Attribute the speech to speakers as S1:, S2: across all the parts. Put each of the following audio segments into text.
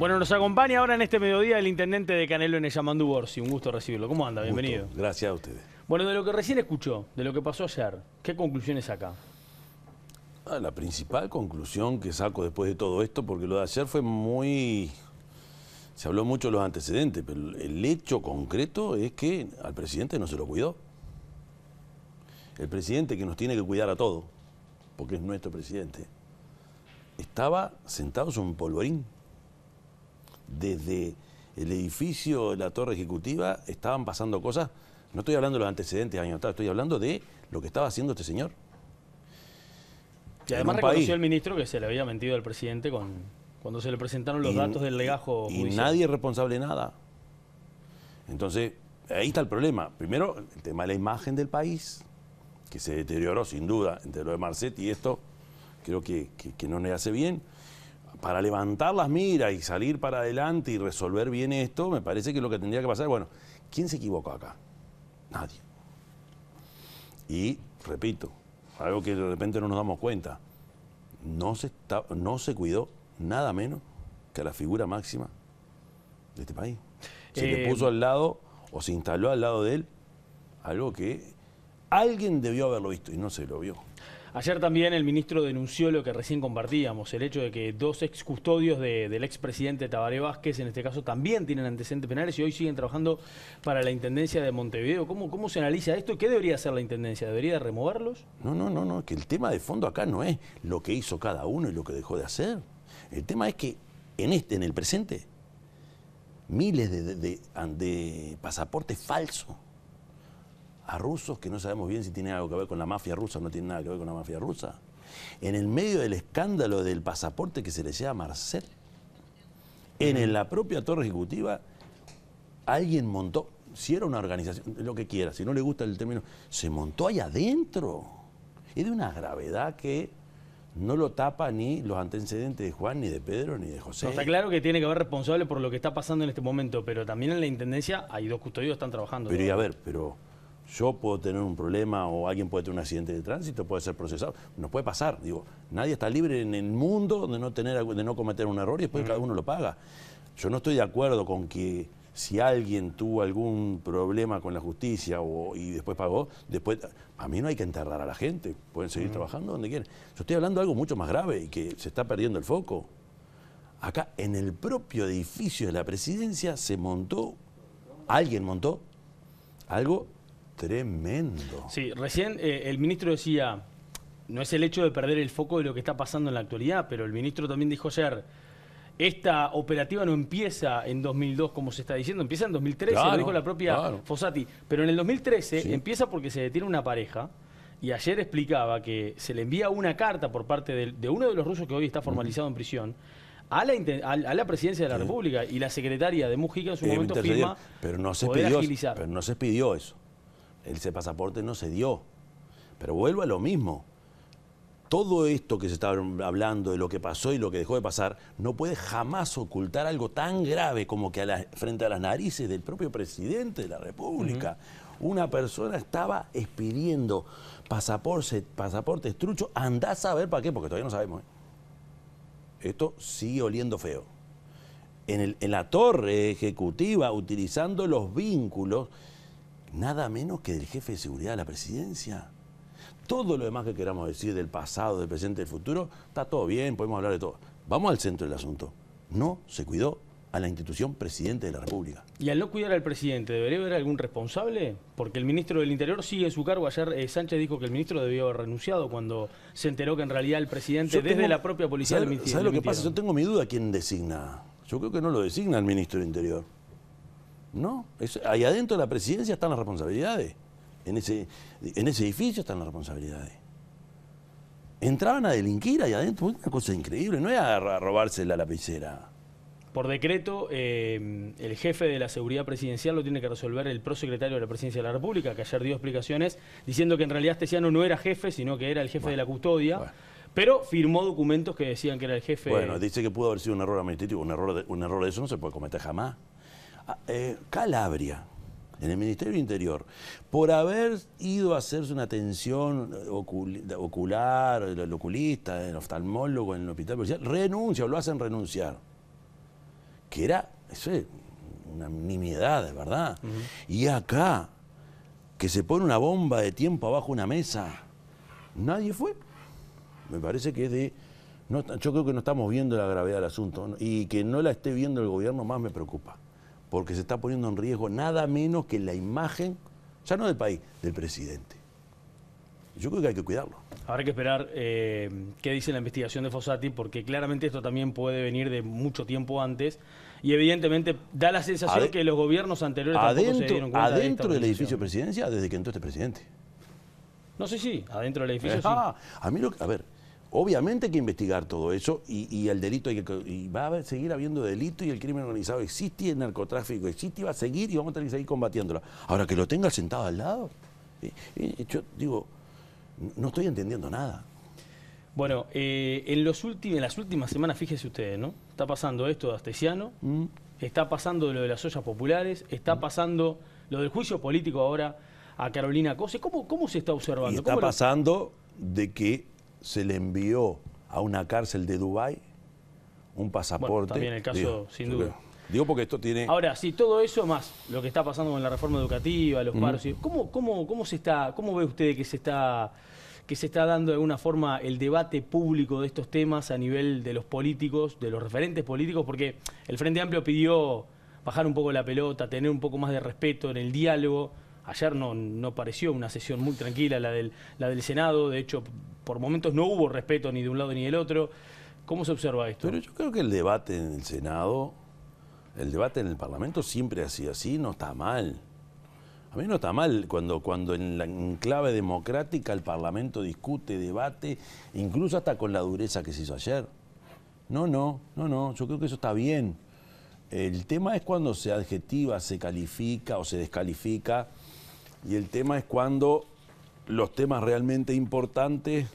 S1: Bueno, nos acompaña ahora en este mediodía el intendente de Canelo en Yamandú Borsi. Un gusto recibirlo. ¿Cómo anda? Bienvenido. Gracias a ustedes. Bueno, de lo que recién escuchó, de lo que pasó ayer, ¿qué conclusiones saca?
S2: Ah, la principal conclusión que saco después de todo esto, porque lo de ayer fue muy... Se habló mucho de los antecedentes, pero el hecho concreto es que al presidente no se lo cuidó. El presidente que nos tiene que cuidar a todos, porque es nuestro presidente, estaba sentado en un polvorín desde el edificio de la torre ejecutiva estaban pasando cosas, no estoy hablando de los antecedentes años estoy hablando de lo que estaba haciendo este señor. Y además reconoció el
S1: ministro que se le había mentido al presidente con, cuando se le presentaron los datos del legajo y,
S2: nadie es responsable de nada. Entonces, ahí está el problema. Primero, el tema de la imagen del país, que se deterioró sin duda entre lo de Marcet y esto, creo que no le hace bien para levantar las miras y salir para adelante y resolver bien esto, me parece que lo que tendría que pasar, bueno, ¿quién se equivocó acá? Nadie. Y, repito, algo que de repente no nos damos cuenta, no se, no se cuidó nada menos que a la figura máxima de este país. Se le eh, puso al lado o se instaló al lado de él
S1: algo que alguien debió haberlo visto y no se lo vio. Ayer también el ministro denunció lo que recién compartíamos, el hecho de que dos ex custodios de, del expresidente Tabaré Vázquez, en este caso, también tienen antecedentes penales y hoy siguen trabajando para la Intendencia de Montevideo. ¿Cómo, cómo se analiza esto? ¿Qué debería hacer la Intendencia? ¿Debería removerlos?
S2: No, no, no, no, que el tema de fondo acá no es lo que hizo cada uno y lo que dejó de hacer. El tema es que en, este, en el presente, miles de, de, de pasaportes falsos a rusos que no sabemos bien si tiene algo que ver con la mafia rusa o no tiene nada que ver con la mafia rusa. En el medio del escándalo del pasaporte que se le lleva a Marcel, en la propia torre ejecutiva, alguien montó, si era una organización, lo que quiera, si no le gusta el término, se montó ahí adentro. Es de una gravedad que no lo tapa ni los antecedentes de Juan, ni de Pedro, ni de José. está
S1: claro que tiene que haber responsable por lo que está pasando en este momento, pero también en la Intendencia hay dos custodios que están trabajando. Pero
S2: y a ver, pero yo puedo tener un problema o alguien puede tener un accidente de tránsito, puede ser procesado, nos puede pasar, digo, nadie está libre en el mundo de no, tener, de no cometer un error y después cada uno lo paga. Yo no estoy de acuerdo con que si alguien tuvo algún problema con la justicia y después pagó, después a mí no hay que enterrar a la gente, pueden seguir trabajando donde quieren Yo estoy hablando de algo mucho más grave y que se está perdiendo el foco. Acá en el propio edificio de la presidencia se montó, alguien montó algo tremendo.
S1: Sí, recién eh, el ministro decía, no es el hecho de perder el foco de lo que está pasando en la actualidad, pero el ministro también dijo ayer, esta operativa no empieza en 2002 como se está diciendo, empieza en 2013, lo dijo la propia Fossati, pero en el 2013 empieza porque se detiene una pareja y ayer explicaba que se le envía una carta por parte de, uno de los rusos que hoy está formalizado en prisión a la, a la, presidencia de la República y la secretaria de Mujica en su momento firma
S2: pero se Pero no se pidió eso ese pasaporte no se dio. Pero vuelvo a lo mismo. Todo esto que se está hablando de lo que pasó y lo que dejó de pasar, no puede jamás ocultar algo tan grave como que frente a las narices del propio presidente de la República. Una persona estaba expidiendo pasaporte, pasaporte estrucho, andá a saber para qué, porque todavía no sabemos. ¿eh? Esto sigue oliendo feo. en la torre ejecutiva, utilizando los vínculos nada menos que del jefe de seguridad de la presidencia. Todo lo demás que queramos decir del pasado, del presente, del futuro, está todo bien, podemos hablar de todo. Vamos al centro del asunto. No se cuidó a la institución presidente de la República.
S1: Y al no cuidar al presidente, ¿debería haber algún responsable? Porque el ministro del Interior sigue su cargo. Ayer eh, Sánchez dijo que el ministro debió haber renunciado cuando se enteró que en realidad el presidente, desde la propia policía, ¿sabes, ¿Sabes lo que pasa? Yo
S2: tengo mi duda quién designa. Yo creo que no lo designa el ministro del Interior. No, ahí adentro de la presidencia están las responsabilidades. En ese, en ese edificio están las responsabilidades. Entraban a delinquir ahí adentro, una cosa increíble, no era a robarse la lapicera.
S1: Por decreto, eh, el jefe de la seguridad presidencial lo tiene que resolver el prosecretario de la presidencia de la República, que ayer dio explicaciones diciendo que en realidad Esteciano no era jefe, sino que era el jefe de la custodia. Pero firmó documentos que decían que era el jefe. Bueno,
S2: dice que pudo haber sido un error administrativo. Un error un error de eso no se puede cometer jamás. Ah, eh, Calabria, en el Ministerio del Interior, por haber ido a hacerse una atención eh, ocular, el oculista, el oftalmólogo en el hospital renuncia o lo hacen renunciar. Que era, eso una nimiedad, de verdad. Y acá, que se pone una bomba de tiempo abajo una mesa, nadie fue. Me parece que es de. yo creo que no estamos viendo la gravedad del asunto y que no la esté viendo el gobierno más me preocupa porque se está poniendo en riesgo nada menos que la imagen, ya no del país, del presidente. Yo creo que hay que cuidarlo.
S1: Habrá que esperar eh, qué dice la investigación de Fossati, porque claramente esto también puede venir de mucho tiempo antes. Y evidentemente da la sensación que los gobiernos anteriores adentro, tampoco se dieron Adentro del
S2: edificio de presidencia, desde que entró este presidente.
S1: No sé sí, si, sí, adentro del edificio. Eh, sí. Ah,
S2: a mí lo que. A ver, Obviamente hay que investigar todo eso y, el delito que, y va a seguir habiendo delito y el crimen organizado existe y el narcotráfico existe y va a seguir y vamos a tener que seguir combatiéndolo. Ahora que lo tenga sentado al lado, yo digo, no estoy entendiendo nada.
S1: Bueno, eh, en, los las últimas semanas, fíjese ustedes, ¿no? Está pasando esto de Astesiano, mm. está pasando lo de las ollas populares, está mm. pasando lo del juicio político ahora a Carolina Cose. ¿Cómo, cómo se está observando? está
S2: pasando de que se le envió a una cárcel de Dubái un pasaporte. Bueno, también el caso, sin duda. Digo porque esto tiene... Ahora,
S1: si todo eso más lo que está pasando con la reforma educativa, los paros, ¿cómo, se está, ¿cómo ve usted que se está que se está dando de alguna forma el debate público de estos temas a nivel de los políticos, de los referentes políticos, porque el Frente Amplio pidió bajar un poco la pelota, tener un poco más de respeto en el diálogo, Ayer no, no pareció una sesión muy tranquila la del, la del Senado, de hecho por momentos no hubo respeto ni de un lado ni del otro. ¿Cómo se observa esto? Pero
S2: yo creo que el debate en el Senado, el debate en el Parlamento siempre ha sido así, no está mal. A mí no está mal cuando, cuando en la enclave clave democrática el Parlamento discute, debate, incluso hasta con la dureza que se hizo ayer. No, no, no, no, yo creo que eso está bien. El tema es cuando se adjetiva, se califica o se descalifica y el tema es cuando los temas realmente importantes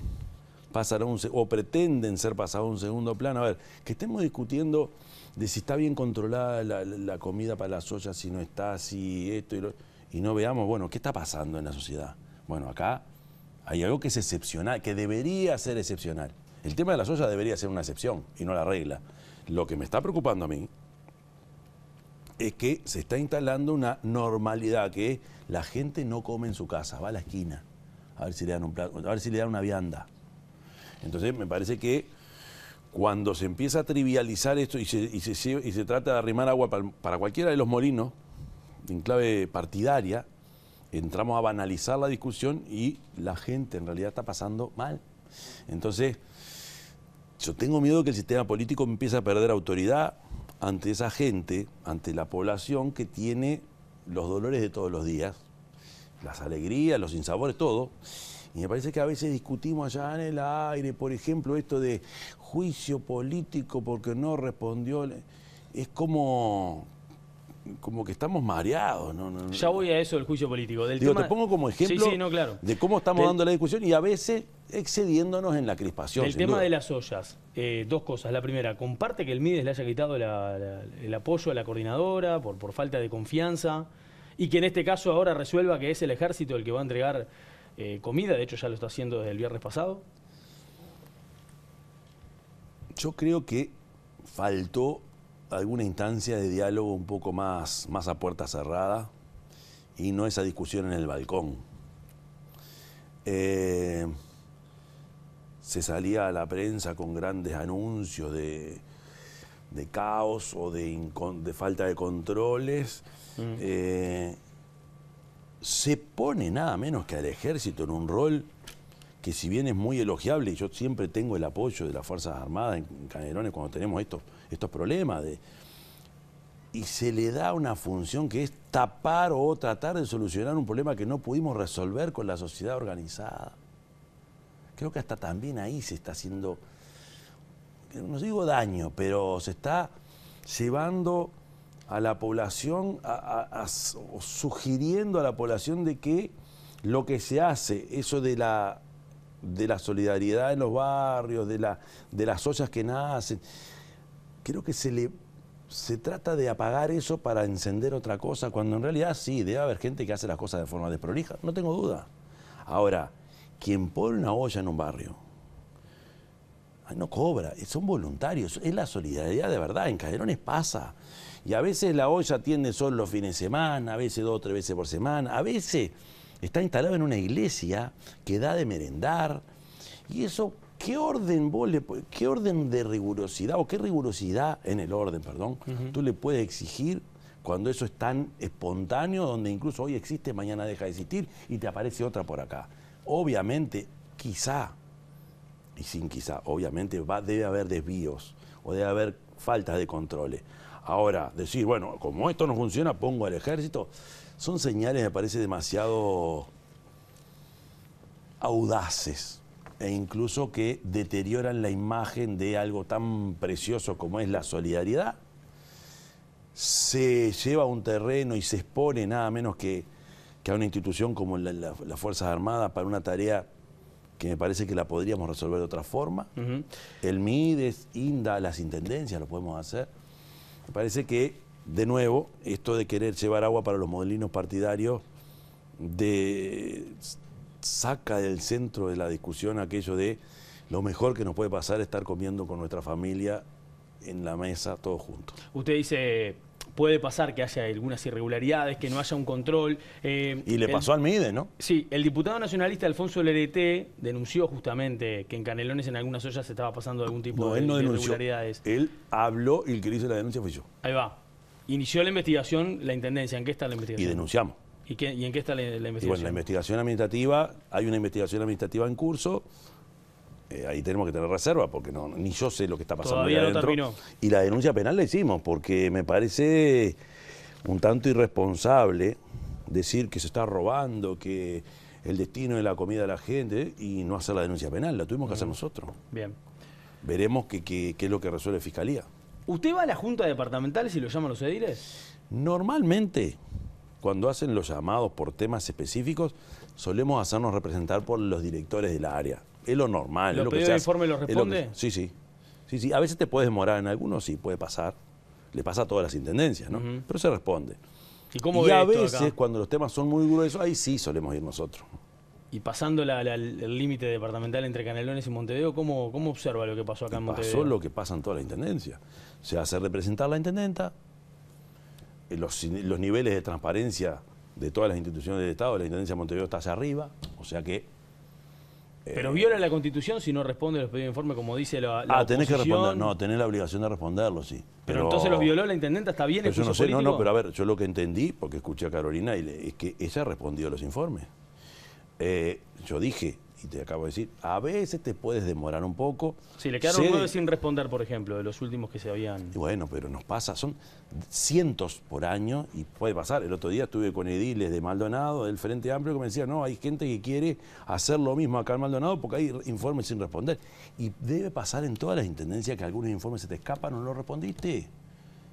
S2: pasan o pretenden ser pasados a un segundo plano. A ver, que estemos discutiendo de si está bien controlada la, comida para las ollas, si no está, si esto y lo... Y no veamos, bueno, ¿qué está pasando en la sociedad? Bueno, acá hay algo que es excepcional, que debería ser excepcional. El tema de las ollas debería ser una excepción y no la regla. Lo que me está preocupando a mí es que se está instalando una normalidad, que la gente no come en su casa, va a la esquina, a ver si le dan, un plato, a ver si le dan una vianda. Entonces me parece que cuando se empieza a trivializar esto y se, trata de arrimar agua para, para cualquiera de los molinos, en clave partidaria, entramos a banalizar la discusión y la gente en realidad está pasando mal. Entonces, yo tengo miedo que el sistema político empiece a perder autoridad, ante esa gente, ante la población que tiene los dolores de todos los días, las alegrías, los insabores, todo. Y me parece que a veces discutimos allá en el aire, por ejemplo, esto de juicio político porque no respondió. Es como, como que estamos mareados.
S1: ¿no? Ya voy a eso del juicio político. Del Te pongo como ejemplo de
S2: cómo estamos dando la discusión y a veces excediéndonos en la crispación. El tema
S1: de las ollas, eh, dos cosas. La primera, comparte que el Mides le haya quitado el apoyo a la coordinadora por, por falta de confianza y que en este caso ahora resuelva que es el ejército el que va a entregar eh, comida, de hecho ya lo está haciendo desde el viernes pasado.
S2: Yo creo que faltó alguna instancia de diálogo un poco más, más a puerta cerrada y no esa discusión en el balcón. Eh, se salía a la prensa con grandes anuncios de, caos o de, de, falta de controles. Mm. Eh, se pone nada menos que al ejército en un rol que si bien es muy elogiable, y yo siempre tengo el apoyo de las Fuerzas Armadas en Canelones cuando tenemos estos, estos problemas, y se le da una función que es tapar o tratar de solucionar un problema que no pudimos resolver con la sociedad organizada. Creo que hasta también ahí se está haciendo, no digo daño, pero se está llevando a la población, sugiriendo a la población de que lo que se hace, eso de la de la solidaridad en los barrios, de, la, de las ollas que nacen. Creo que se le se trata de apagar eso para encender otra cosa, cuando en realidad sí, debe haber gente que hace las cosas de forma desprolija, no tengo duda. Ahora, quien pone una olla en un barrio, no cobra, son voluntarios, es la solidaridad de verdad, en Calderones pasa. Y a veces la olla tiene solo fines de semana, a veces dos o tres veces por semana, a veces está instalado en una iglesia que da de merendar. Y eso, ¿qué orden vos qué orden de rigurosidad o qué rigurosidad en el orden, perdón, tú le puedes exigir cuando eso es tan espontáneo, donde incluso hoy existe, mañana deja de existir y te aparece otra por acá? Obviamente, quizá, y sin quizá, obviamente va, debe haber desvíos o debe haber faltas de controles. Ahora, decir, bueno, como esto no funciona, pongo al ejército son señales, me parece, demasiado audaces e incluso que deterioran la imagen de algo tan precioso como es la solidaridad. Se lleva a un terreno y se expone nada menos que, a una institución como las Fuerzas Armadas para una tarea que me parece que la podríamos resolver de otra forma. El MIDES, INDA, las intendencias lo podemos hacer. Me parece que de nuevo, esto de querer llevar agua para los modelinos partidarios, de saca del centro de la discusión aquello de lo mejor que nos puede pasar es estar comiendo con nuestra familia en la mesa todos juntos.
S1: Usted dice, puede pasar que haya algunas irregularidades, que no haya un control. Eh, y le pasó al MIDE, ¿no? Sí, el diputado nacionalista Alfonso Lerete denunció justamente que en Canelones en algunas ollas se estaba pasando algún tipo de, irregularidades.
S2: Él habló y el que hizo la denuncia fue yo.
S1: Ahí va. Inició la investigación la Intendencia. ¿En qué está la investigación? Y denunciamos. ¿Y, en qué está la, investigación? bueno, la
S2: investigación administrativa, hay una investigación administrativa en curso. Eh, ahí tenemos que tener reserva porque no, ni yo sé lo que está pasando Y la denuncia penal la hicimos porque me parece un tanto irresponsable decir que se está robando, que el destino de la comida de la gente y no hacer la denuncia penal, la tuvimos que hacer nosotros. Bien. Veremos qué es lo que resuelve Fiscalía.
S1: ¿Usted va a la Junta Departamental si lo llaman los ediles?
S2: Normalmente, cuando hacen los llamados por temas específicos, solemos hacernos representar por los directores del área. Es lo normal. ¿Lo es que informe lo responde? sí, sí. Sí, A veces te puedes demorar en algunos, sí, puede pasar. Le pasa a todas las intendencias, ¿no? Pero se responde. ¿Y, cómo y a veces, cuando los temas son muy gruesos, ahí sí solemos ir nosotros.
S1: Y pasando el límite departamental entre Canelones y Montevideo, ¿cómo, ¿cómo, observa lo que pasó acá en Montevideo? Pasó lo
S2: que pasa en toda la intendencia. Se hace representar la intendenta, eh, los, niveles de transparencia de todas las instituciones del Estado, la intendencia de Montevideo está hacia arriba, o sea que eh,
S1: pero viola la constitución si no responde los pedidos de informe, como dice la, la Ah, tenés que responder. No,
S2: tenés la obligación de responderlo, sí. Pero, entonces los
S1: violó la intendenta, está bien el yo no no, no, pero a
S2: ver, yo lo que entendí, porque escuché a Carolina, y es que ella respondió a los informes. Eh, yo dije, y te acabo de decir, a veces te puedes demorar un poco. Sí, le quedaron nueve sin
S1: responder, por ejemplo, de los últimos que se habían...
S2: Bueno, pero nos pasa, son cientos por año y puede pasar. El otro día estuve con ediles de Maldonado, del Frente Amplio, que me decía, no, hay gente que quiere hacer lo mismo acá en Maldonado porque hay informes sin responder. Y debe pasar en todas las intendencias que algunos informes se te escapan o no lo respondiste.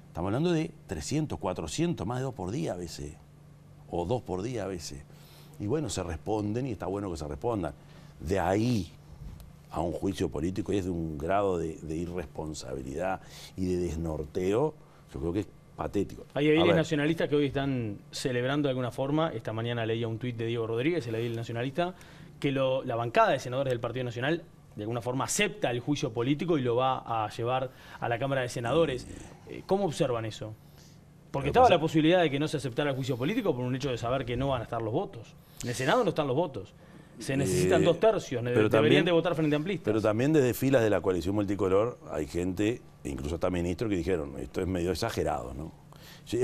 S2: Estamos hablando de 300, 400, más de dos por día a veces. O dos por día a veces. Y bueno, se responden y está bueno que se respondan. De ahí a un juicio político es de un grado de, irresponsabilidad y de desnorteo, yo creo que es patético.
S1: Hay ediles nacionalistas que hoy están celebrando de alguna forma, esta mañana leía un tuit de Diego Rodríguez, el edil nacionalista, que la bancada de senadores del Partido Nacional de alguna forma acepta el juicio político y lo va a llevar a la Cámara de Senadores. Eh, ¿Cómo observan eso? Porque estaba la posibilidad de que no se aceptara el juicio político por un hecho de saber que no van a estar los votos. En el Senado no están los votos. Se eh, necesitan dos tercios, pero deberían de
S2: votar frente a amplistas. Pero también desde filas de la coalición multicolor hay gente, incluso hasta ministros, que dijeron, esto es medio exagerado, ¿no?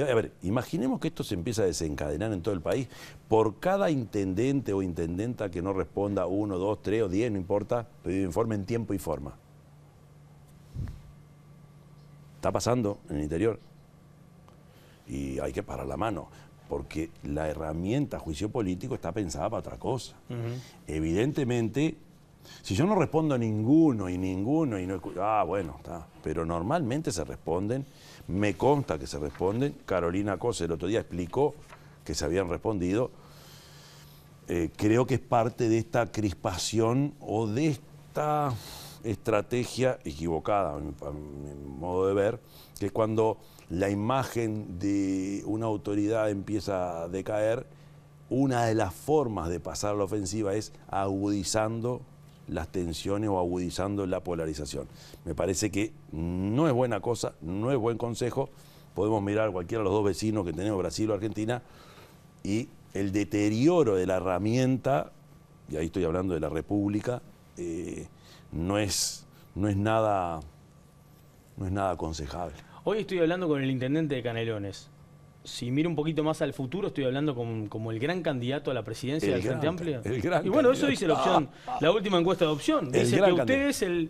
S2: A ver, imaginemos que esto se empieza a desencadenar en todo el país. Por cada intendente o intendenta que no responda uno, dos, tres o diez, no importa, pedido informe en tiempo y forma. Está pasando en el interior y hay que parar la mano porque la herramienta juicio político está pensada para otra cosa. Evidentemente, si yo no respondo a ninguno y ninguno y no ah, bueno, está, pero normalmente se responden, me consta que se responden, Carolina Cose el otro día explicó que se habían respondido, eh, creo que es parte de esta crispación o de esta estrategia equivocada, a mi, modo de ver, que es cuando la imagen de una autoridad empieza a decaer, una de las formas de pasar la ofensiva es agudizando las tensiones o agudizando la polarización. Me parece que no es buena cosa, no es buen consejo. Podemos mirar cualquiera de los dos vecinos que tenemos, Brasil o Argentina, y el deterioro de la herramienta, y ahí estoy hablando de la República, eh, no es, no es nada no es nada aconsejable.
S1: Hoy estoy hablando con el intendente de Canelones. Si miro un poquito más al futuro, estoy hablando como el gran candidato a la presidencia del Frente Amplio. y bueno, eso dice la última encuesta de opción. Dice que usted es el,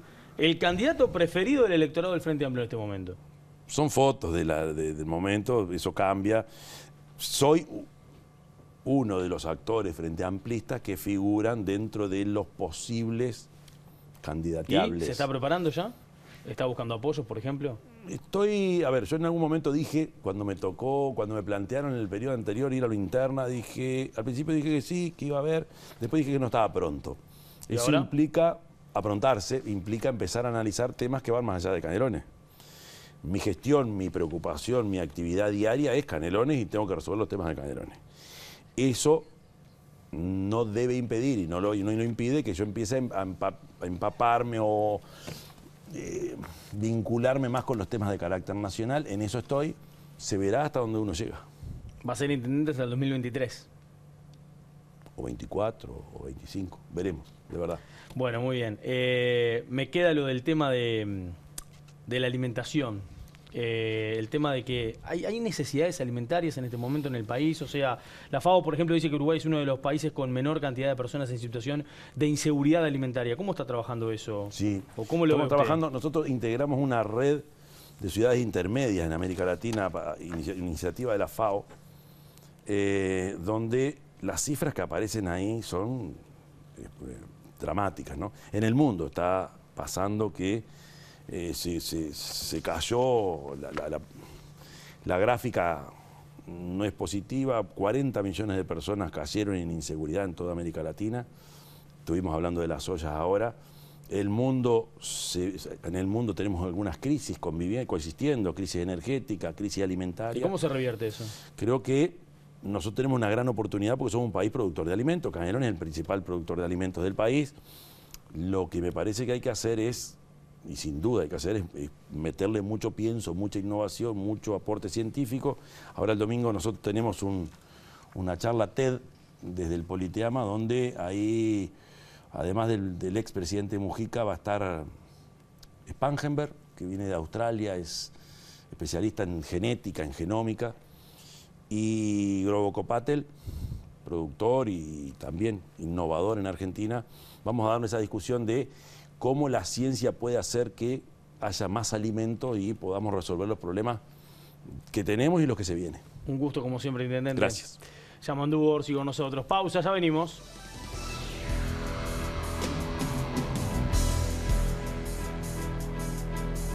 S1: candidato preferido del electorado del Frente Amplio en este momento.
S2: Son fotos del momento, eso cambia. Soy uno de los actores frente amplistas que figuran dentro de los posibles candidateables. ¿Y ¿Se está
S1: preparando ya? ¿Está buscando apoyos, por ejemplo?
S2: Estoy, a ver, yo en algún momento dije, cuando me tocó, cuando me plantearon en el periodo anterior ir a lo interna, dije, al principio dije que sí, que iba a haber, después dije que no estaba pronto. Eso implica aprontarse, implica empezar a analizar temas que van más allá de Canelones. Mi gestión, mi preocupación, mi actividad diaria es Canelones y tengo que resolver los temas de Canelones. Eso no debe impedir y no lo impide que yo empiece a, empaparme o eh, vincularme más con los temas de carácter nacional. En eso estoy. Se verá hasta donde uno llega.
S1: Va a ser intendente hasta el 2023.
S2: O 24 o 25. Veremos, de verdad.
S1: Bueno, muy bien. Eh, me queda lo del tema de mm, la alimentación. Eh, el tema de que hay, necesidades alimentarias en este momento en el país. O sea, la FAO, por ejemplo, dice que Uruguay es uno de los países con menor cantidad de personas en situación de inseguridad alimentaria. ¿Cómo está trabajando eso? Sí. ¿O cómo lo Estamos trabajando.
S2: Nosotros integramos una red de ciudades intermedias en América Latina, iniciativa de la FAO, eh, donde las cifras que aparecen ahí son eh, dramáticas. ¿no? En el mundo está pasando que eh, se, cayó, la, gráfica no es positiva, 40 millones de personas cayeron en inseguridad en toda América Latina, estuvimos hablando de las ollas ahora, el mundo en el mundo tenemos algunas crisis conviviendo, coexistiendo, crisis energética, crisis alimentaria. ¿Y cómo se revierte eso? Creo que nosotros tenemos una gran oportunidad porque somos un país productor de alimentos, Canelón es el principal productor de alimentos del país, lo que me parece que hay que hacer es y sin duda hay que hacer es, meterle mucho pienso, mucha innovación, mucho aporte científico. Ahora el domingo nosotros tenemos una charla TED desde el Politeama donde ahí, además del, del expresidente Mujica, va a estar Spangenberg, que viene de Australia, es especialista en genética, en genómica, y Grobo Copatel, productor y también innovador en Argentina. Vamos a dar esa discusión de cómo la ciencia puede hacer que haya más alimento y podamos resolver los problemas que tenemos y los que se vienen.
S1: Un gusto como siempre, Intendente. Gracias. Ya mandó Orsi con nosotros. Pausa, ya venimos.